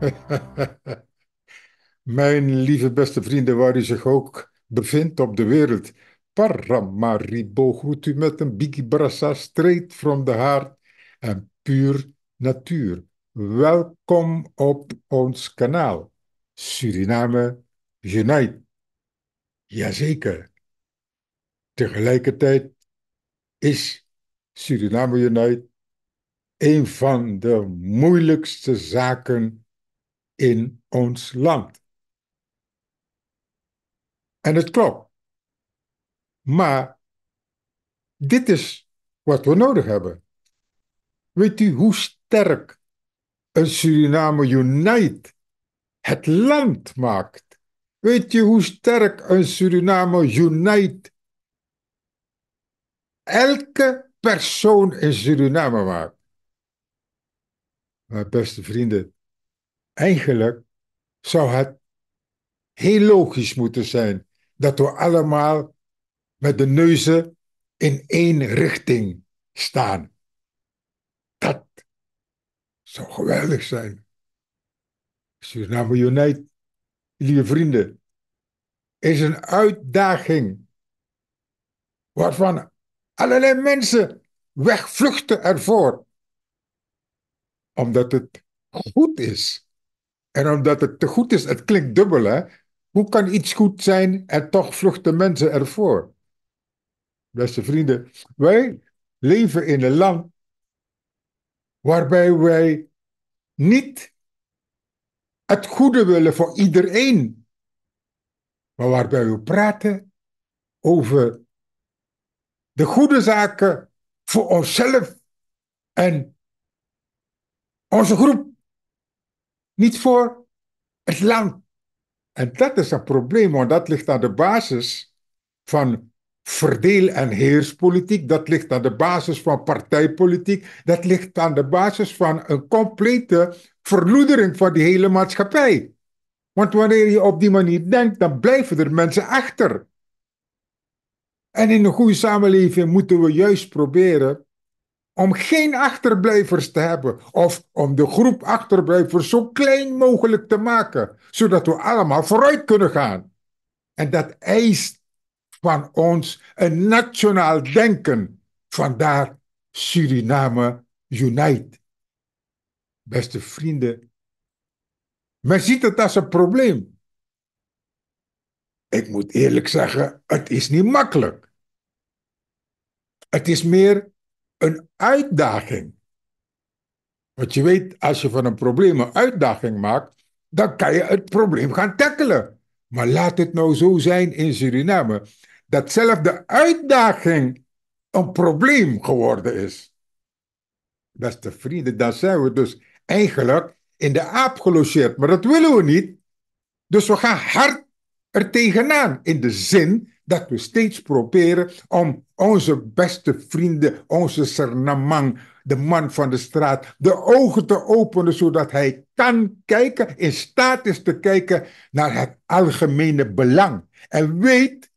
Mijn lieve beste vrienden, waar u zich ook bevindt op de wereld. Paramaribo groet u met een Biggie Brassa straight from the heart en puur natuur. Welkom op ons kanaal. Suriname Unite. Jazeker. Tegelijkertijd is Suriname Unite een van de moeilijkste zaken in ons land. En het klopt. Maar dit is wat we nodig hebben. Weet u hoe sterk een Suriname Unite het land maakt? Weet je hoe sterk een Suriname Unite elke persoon in Suriname maakt? Mijn beste vrienden, Eigenlijk zou het heel logisch moeten zijn dat we allemaal met de neuzen in één richting staan. Dat zou geweldig zijn. Suriname United, lieve vrienden, is een uitdaging waarvan allerlei mensen wegvluchten ervoor, omdat het goed is. En omdat het te goed is, het klinkt dubbel hè. Hoe kan iets goed zijn en toch vluchten mensen ervoor? Beste vrienden, wij leven in een land waarbij wij niet het goede willen voor iedereen, maar waarbij we praten over de goede zaken voor onszelf en onze groep niet voor het land. En dat is een probleem, want dat ligt aan de basis van verdeel- en heerspolitiek. Dat ligt aan de basis van partijpolitiek. Dat ligt aan de basis van een complete verloedering van die hele maatschappij. Want wanneer je op die manier denkt, dan blijven er mensen achter. En in een goede samenleving moeten we juist proberen om geen achterblijvers te hebben of om de groep achterblijvers zo klein mogelijk te maken, zodat we allemaal vooruit kunnen gaan. En dat eist van ons een nationaal denken. Vandaar Suriname Unite. Beste vrienden, men ziet het als een probleem. Ik moet eerlijk zeggen, het is niet makkelijk. Het is meer een uitdaging. Want je weet, als je van een probleem een uitdaging maakt, dan kan je het probleem gaan tackelen. Maar laat het nou zo zijn in Suriname, dat zelf de uitdaging een probleem geworden is. Beste vrienden, dan zijn we dus eigenlijk in de aap gelogeerd, maar dat willen we niet. Dus we gaan hard er tegenaan in de zin dat we steeds proberen om onze beste vrienden, onze Sernamang, de man van de straat, de ogen te openen zodat hij kan kijken, in staat is te kijken naar het algemene belang. En weet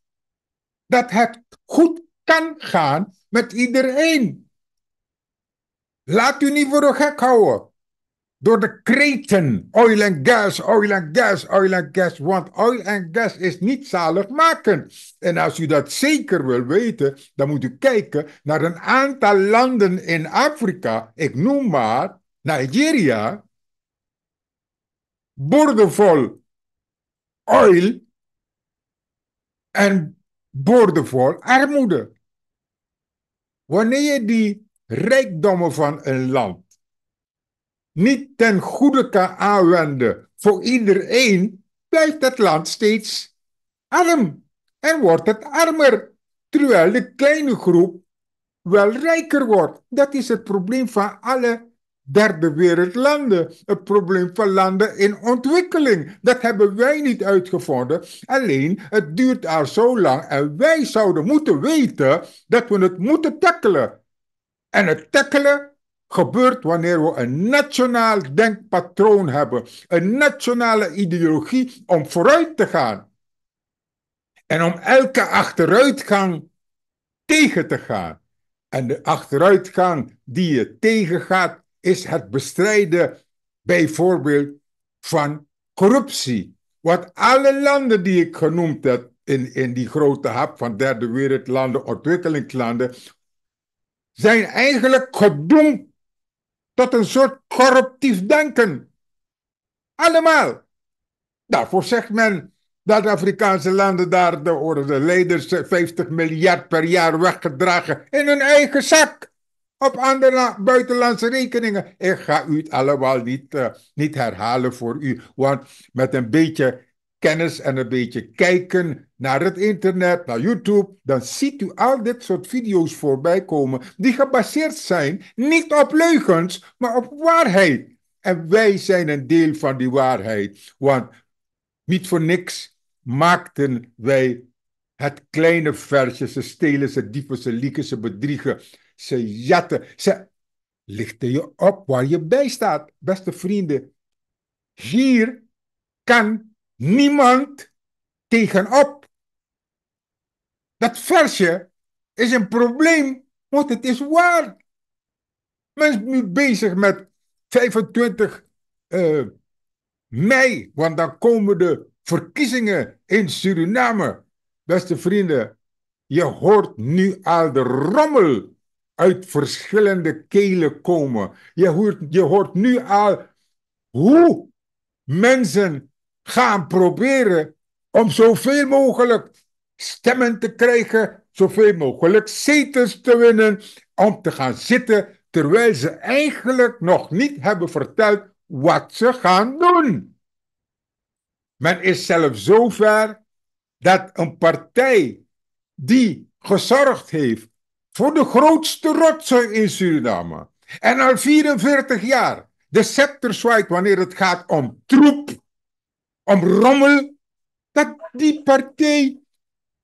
dat het goed kan gaan met iedereen. Laat u niet voor de gek houden door de kreten. Oil and gas, oil and gas, oil and gas. Want oil and gas is niet zalig maken. En als u dat zeker wil weten, dan moet u kijken naar een aantal landen in Afrika. Ik noem maar Nigeria. Boordevol oil en boordevol armoede. Wanneer je die rijkdommen van een land niet ten goede kan aanwenden voor iedereen, blijft het land steeds arm en wordt het armer, terwijl de kleine groep wel rijker wordt. Dat is het probleem van alle derde wereldlanden, het probleem van landen in ontwikkeling. Dat hebben wij niet uitgevonden. Alleen het duurt al zo lang en wij zouden moeten weten dat we het moeten tackelen. En het tackelen gebeurt wanneer we een nationaal denkpatroon hebben, een nationale ideologie om vooruit te gaan en om elke achteruitgang tegen te gaan. En de achteruitgang die je tegengaat is het bestrijden bijvoorbeeld van corruptie. Wat alle landen die ik genoemd heb in, in die grote hap van derde wereldlanden, ontwikkelingslanden, zijn eigenlijk gedoemd tot een soort corruptief denken. Allemaal. Daarvoor zegt men dat Afrikaanse landen daar de, de leiders 50 miljard per jaar weggedragen in hun eigen zak. Op andere buitenlandse rekeningen. Ik ga u het allemaal niet, eh, niet herhalen voor u. Want met een beetje kennis en een beetje kijken naar het internet, naar YouTube, dan ziet u al dit soort video's voorbij komen die gebaseerd zijn niet op leugens, maar op waarheid. En wij zijn een deel van die waarheid, want niet voor niks maakten wij het kleine versje. Ze stelen, ze diepen, ze lieken, ze bedriegen, ze jatten, ze lichten je op waar je bij staat, beste vrienden. Hier kan niemand tegenop. Dat versje is een probleem, want het is waar. Mensen zijn nu bezig met 25 eh, mei, want dan komen de verkiezingen in Suriname. Beste vrienden, je hoort nu al de rommel uit verschillende kelen komen. Je hoort, je hoort nu al hoe mensen gaan proberen om zoveel mogelijk stemmen te krijgen, zoveel mogelijk zetels te winnen, om te gaan zitten terwijl ze eigenlijk nog niet hebben verteld wat ze gaan doen. Men is zelfs zover dat een partij die gezorgd heeft voor de grootste rotzooi in Suriname en al 44 jaar de scepter zwaait wanneer het gaat om troep, om rommel, dat die partij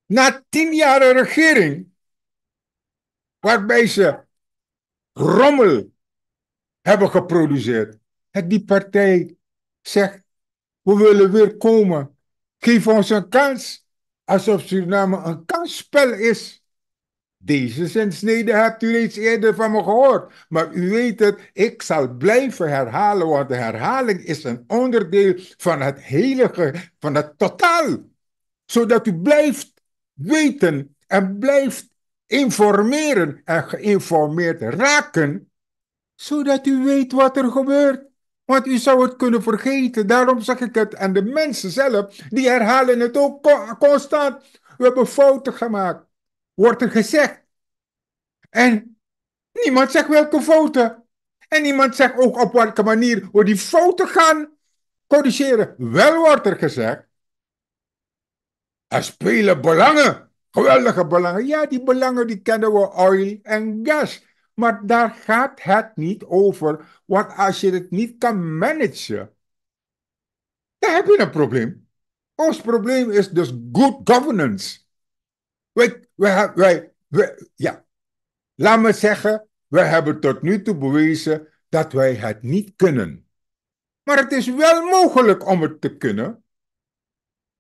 na tien jaar regering, waarbij ze rommel hebben geproduceerd. En die partij zegt, we willen weer komen. Geef ons een kans. Alsof Suriname een kansspel is. Deze zinsnede hebt u reeds eerder van me gehoord. Maar u weet het, ik zal blijven herhalen, want de herhaling is een onderdeel van het hele, van het totaal. Zodat u blijft weten en blijft informeren en geïnformeerd raken, zodat u weet wat er gebeurt. Want u zou het kunnen vergeten. Daarom zeg ik het. En de mensen zelf, die herhalen het ook constant. We hebben fouten gemaakt. Wordt er gezegd. En niemand zegt welke fouten. En niemand zegt ook op welke manier we die fouten gaan corrigeren. Wel wordt er gezegd. Er spelen belangen, geweldige belangen. Ja, die belangen die kennen we, oil en gas. Maar daar gaat het niet over. Want als je het niet kan managen, dan heb je een probleem. Ons probleem is dus good governance. We, wij, wij, ja. Laat me zeggen, we hebben tot nu toe bewezen dat wij het niet kunnen. Maar het is wel mogelijk om het te kunnen.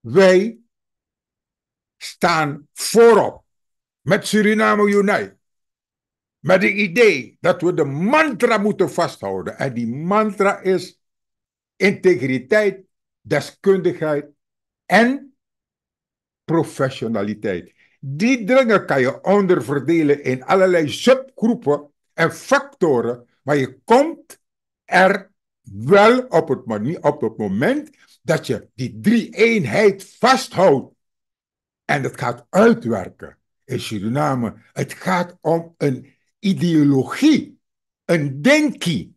Wij staan voorop met Suriname Unite. Met het idee dat we de mantra moeten vasthouden. En die mantra is integriteit, deskundigheid en professionaliteit. Die dingen kan je onderverdelen in allerlei subgroepen en factoren, maar je komt er wel op het, op het moment dat je die drie eenheid vasthoudt en dat gaat uitwerken in Suriname. Het gaat om een ideologie, een denkie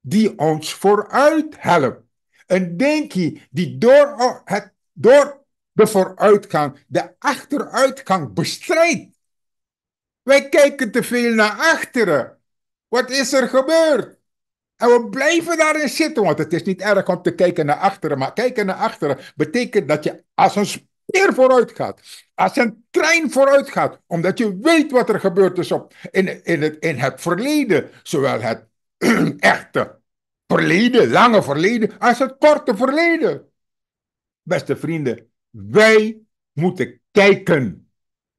die ons vooruit helpt. Een denkie die door, het, door de vooruitgang de achteruitgang bestrijdt. Wij kijken te veel naar achteren. Wat is er gebeurd? En we blijven daarin zitten, want het is niet erg om te kijken naar achteren. Maar kijken naar achteren betekent dat je als een keer vooruit gaat, als een trein vooruit gaat, omdat je weet wat er gebeurd is op, in, in, het, in het verleden, zowel het echte verleden, lange verleden, als het korte verleden. Beste vrienden, wij moeten kijken,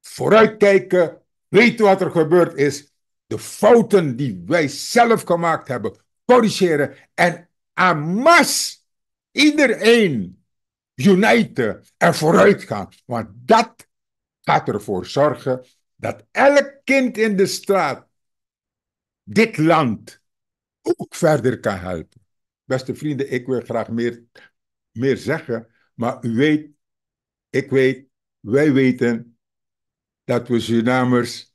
vooruitkijken, weten wat er gebeurd is, de fouten die wij zelf gemaakt hebben, corrigeren en aan iedereen Unite en vooruit gaan. Want dat gaat ervoor zorgen dat elk kind in de straat dit land ook verder kan helpen. Beste vrienden, ik wil graag meer, meer zeggen, maar u weet, ik weet, wij weten dat we Surinamers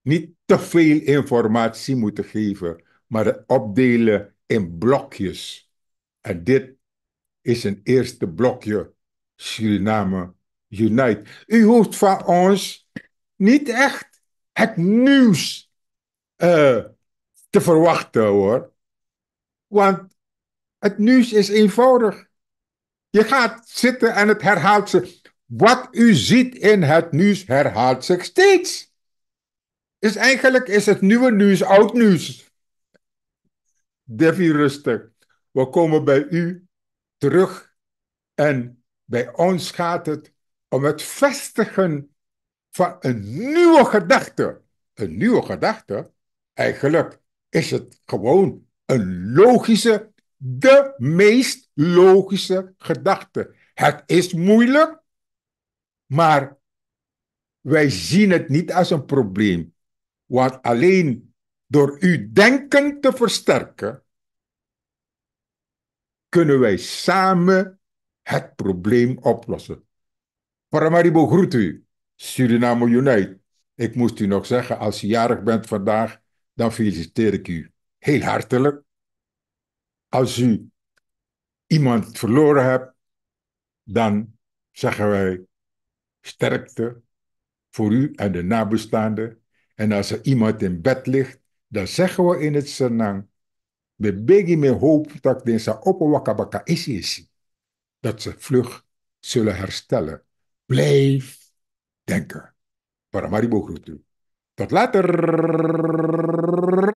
niet te veel informatie moeten geven, maar het opdelen in blokjes. En dit is een eerste blokje Suriname Unite. U hoeft van ons niet echt het nieuws eh, te verwachten hoor. Want het nieuws is eenvoudig. Je gaat zitten en het herhaalt zich. Wat u ziet in het nieuws herhaalt zich steeds. Dus eigenlijk is het nieuwe nieuws oud nieuws. Devi rustig. We komen bij u terug. En bij ons gaat het om het vestigen van een nieuwe gedachte. Een nieuwe gedachte, eigenlijk is het gewoon een logische, de meest logische gedachte. Het is moeilijk, maar wij zien het niet als een probleem. Wat alleen door uw denken te versterken, kunnen wij samen het probleem oplossen. Paramaribo groet u, Suriname Unite. Ik moest u nog zeggen, als u jarig bent vandaag, dan feliciteer ik u heel hartelijk. Als u iemand verloren hebt, dan zeggen wij sterkte voor u en de nabestaanden. En als er iemand in bed ligt, dan zeggen we in het Senang we begi me hoop dat deze wakabaka is is. E dat ze vlug zullen herstellen. Blijf denken. Paramaribo groet u. Tot later.